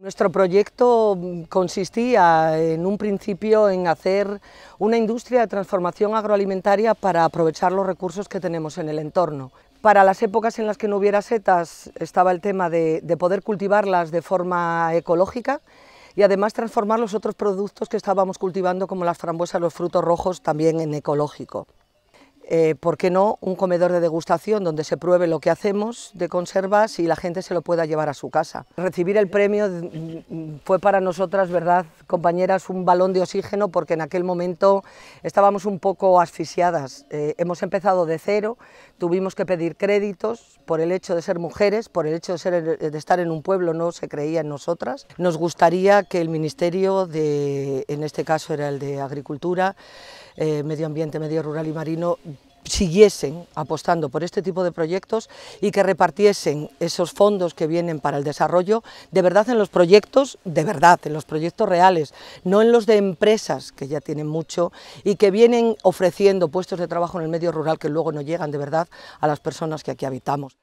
Nuestro proyecto mm, consistía en un principio en hacer una industria de transformación agroalimentaria para aprovechar los recursos que tenemos en el entorno. Para las épocas en las que no hubiera setas estaba el tema de, poder cultivarlas de forma ecológica y además transformar los otros productos que estábamos cultivando como las frambuesas, los frutos rojos también en ecológico. Eh, ¿por qué no un comedor de degustación donde se pruebe lo que hacemos de conservas y la gente se lo pueda llevar a su casa? Recibir el premio mm, fue para nosotras, ¿verdad, compañeras, un balón de oxígeno porque en aquel momento estábamos un poco asfixiadas. Eh, hemos empezado de cero, tuvimos que pedir créditos por el hecho de ser mujeres, por el hecho eh, de, estar en un pueblo, no se creía en nosotras. Nos gustaría que el Ministerio, de, en este caso era el de Agricultura, Medio Ambiente, Medio Rural y Marino, siguiesen apostando por este tipo de proyectos y que repartiesen esos fondos que vienen para el desarrollo de verdad en los proyectos, de verdad, en los proyectos reales, no en los de empresas que ya tienen mucho y que vienen ofreciendo puestos de trabajo en el medio rural que luego no llegan de verdad a las personas que aquí habitamos.